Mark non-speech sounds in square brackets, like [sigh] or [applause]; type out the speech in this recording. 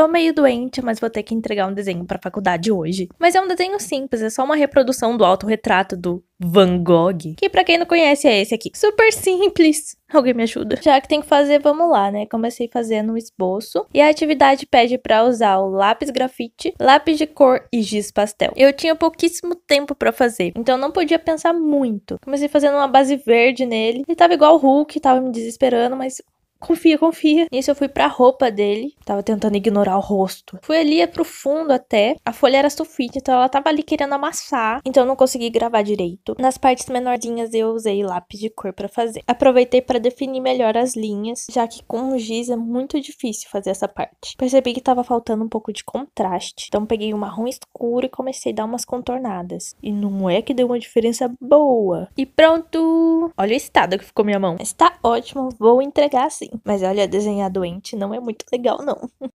Tô meio doente, mas vou ter que entregar um desenho pra faculdade hoje. Mas é um desenho simples, é só uma reprodução do autorretrato do Van Gogh, que para quem não conhece é esse aqui. Super simples. [laughs] Alguém me ajuda? Já que tem que fazer, vamos lá, né? Comecei fazendo um esboço e a atividade pede para usar o lápis grafite, lápis de cor e giz pastel. Eu tinha pouquíssimo tempo para fazer, então não podia pensar muito. Comecei fazendo uma base verde nele e tava igual o Hulk, tava me desesperando, mas Confia, confia. Nisso eu fui pra roupa dele. Tava tentando ignorar o rosto. Fui ali é pro fundo até. A folha era sulfite, então ela tava ali querendo amassar. Então eu não consegui gravar direito. Nas partes menorzinhas eu usei lápis de cor para fazer. Aproveitei para definir melhor as linhas, já que com o giz é muito difícil fazer essa parte. Percebi que tava faltando um pouco de contraste. Então peguei um marrom escuro e comecei a dar umas contornadas. E não é que deu uma diferença boa. E pronto! Olha o estado que ficou minha mão. Está ótimo, vou entregar assim mas olha, desenhar doente não é muito legal, não. [laughs]